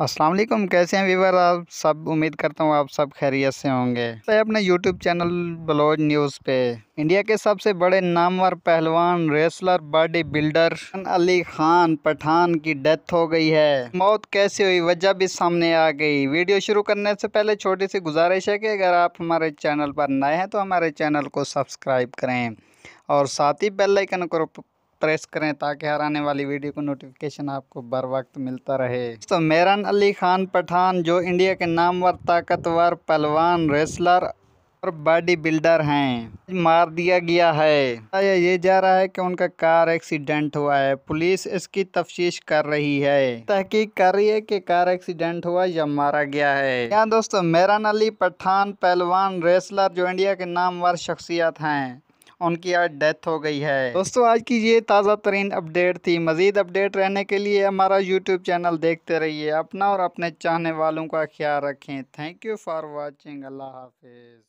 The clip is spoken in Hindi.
असलम कैसे हैं वीवर आप सब उम्मीद करता हूँ आप सब खैरियत से होंगे तो अपने यूट्यूब चैनल बलोज न्यूज़ पे इंडिया के सबसे बड़े नामवर पहलवान wrestler body builder Ali Khan Pathan की डेथ हो गई है मौत कैसे हुई वजह भी सामने आ गई वीडियो शुरू करने से पहले छोटी सी गुजारिश है कि अगर आप हमारे चैनल पर नए हैं तो हमारे चैनल को सब्सक्राइब करें और साथ ही बेलाइकन को प्रेस करें ताकि हर आने वाली वीडियो को नोटिफिकेशन आपको बर वक्त मिलता रहे तो मेरन अली खान पठान जो इंडिया के नामवर ताकतवर पहलवान रेसलर और बॉडी बिल्डर हैं मार दिया गया है ये जा रहा है कि उनका कार एक्सीडेंट हुआ है पुलिस इसकी तफ्तीश कर रही है तहकीक कर रही है कि कार एक्सीडेंट हुआ या मारा गया है यहाँ दोस्तों मेरन अली पठान पहलवान रेसलर जो इंडिया के नामवर शख्सियत हैं उनकी आज डेथ हो गई है दोस्तों आज की ये ताज़ा तरीन अपडेट थी मज़ीद अपडेट रहने के लिए हमारा यूट्यूब चैनल देखते रहिए अपना और अपने चाहने वालों का ख्याल रखें थैंक यू फॉर वॉचिंग अल्लाह हाफिज़